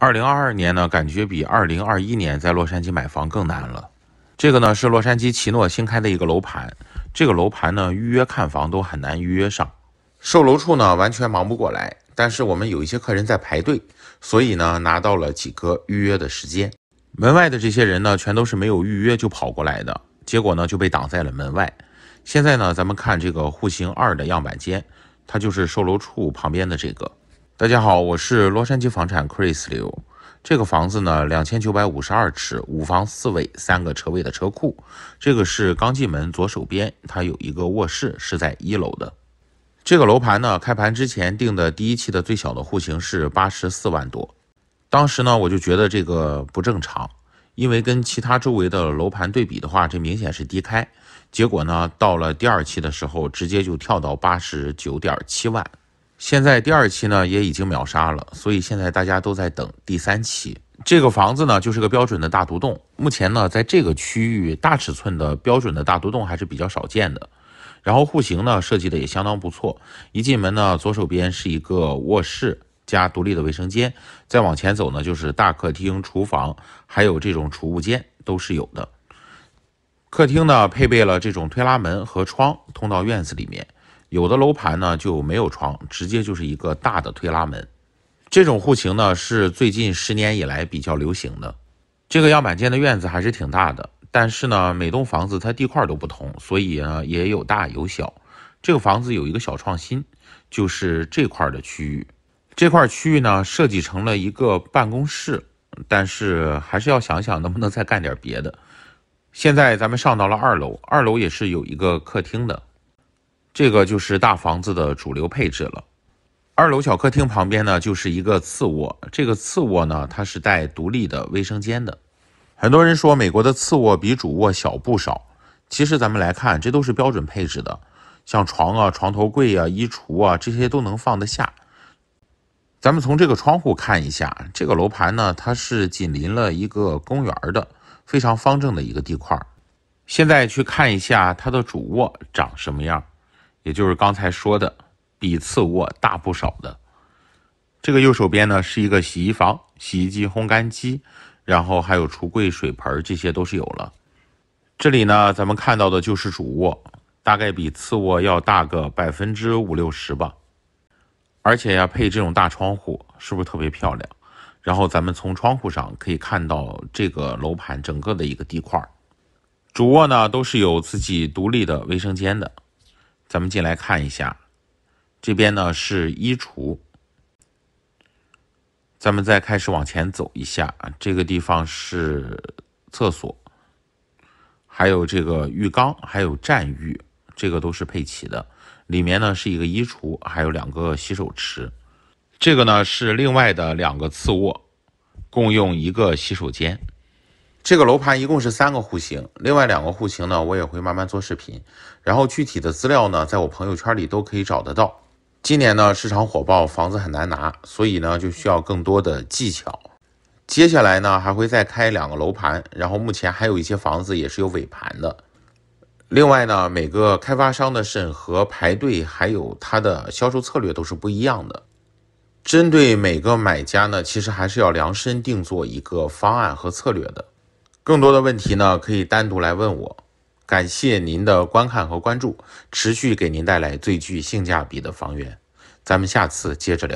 二零二二年呢，感觉比二零二一年在洛杉矶买房更难了。这个呢是洛杉矶奇诺新开的一个楼盘，这个楼盘呢预约看房都很难预约上，售楼处呢完全忙不过来。但是我们有一些客人在排队，所以呢拿到了几个预约的时间。门外的这些人呢，全都是没有预约就跑过来的，结果呢就被挡在了门外。现在呢，咱们看这个户型二的样板间，它就是售楼处旁边的这个。大家好，我是洛杉矶房产 Chris 刘。这个房子呢，两千九百五十二尺，五房四卫，三个车位的车库。这个是刚进门左手边，它有一个卧室是在一楼的。这个楼盘呢，开盘之前定的第一期的最小的户型是八十四万多，当时呢我就觉得这个不正常，因为跟其他周围的楼盘对比的话，这明显是低开。结果呢，到了第二期的时候，直接就跳到八十九点七万。现在第二期呢也已经秒杀了，所以现在大家都在等第三期。这个房子呢就是个标准的大独栋，目前呢在这个区域大尺寸的标准的大独栋还是比较少见的。然后户型呢设计的也相当不错，一进门呢左手边是一个卧室加独立的卫生间，再往前走呢就是大客厅、厨房，还有这种储物间都是有的。客厅呢配备了这种推拉门和窗，通到院子里面。有的楼盘呢就没有床，直接就是一个大的推拉门。这种户型呢是最近十年以来比较流行的。这个样板间的院子还是挺大的，但是呢每栋房子它地块都不同，所以呢也有大有小。这个房子有一个小创新，就是这块的区域。这块区域呢设计成了一个办公室，但是还是要想想能不能再干点别的。现在咱们上到了二楼，二楼也是有一个客厅的。这个就是大房子的主流配置了。二楼小客厅旁边呢，就是一个次卧。这个次卧呢，它是带独立的卫生间的。很多人说美国的次卧比主卧小不少，其实咱们来看，这都是标准配置的，像床啊、床头柜啊、衣橱啊，这些都能放得下。咱们从这个窗户看一下，这个楼盘呢，它是紧邻了一个公园的，非常方正的一个地块。现在去看一下它的主卧长什么样。也就是刚才说的，比次卧大不少的。这个右手边呢是一个洗衣房，洗衣机、烘干机，然后还有橱柜、水盆，这些都是有了。这里呢，咱们看到的就是主卧，大概比次卧要大个百分之五六十吧。而且呀，配这种大窗户，是不是特别漂亮？然后咱们从窗户上可以看到这个楼盘整个的一个地块儿。主卧呢都是有自己独立的卫生间的。咱们进来看一下，这边呢是衣橱。咱们再开始往前走一下，这个地方是厕所，还有这个浴缸，还有站浴，这个都是配齐的。里面呢是一个衣橱，还有两个洗手池。这个呢是另外的两个次卧，共用一个洗手间。这个楼盘一共是三个户型，另外两个户型呢，我也会慢慢做视频。然后具体的资料呢，在我朋友圈里都可以找得到。今年呢，市场火爆，房子很难拿，所以呢，就需要更多的技巧。接下来呢，还会再开两个楼盘。然后目前还有一些房子也是有尾盘的。另外呢，每个开发商的审核、排队还有他的销售策略都是不一样的。针对每个买家呢，其实还是要量身定做一个方案和策略的。更多的问题呢，可以单独来问我。感谢您的观看和关注，持续给您带来最具性价比的房源。咱们下次接着聊。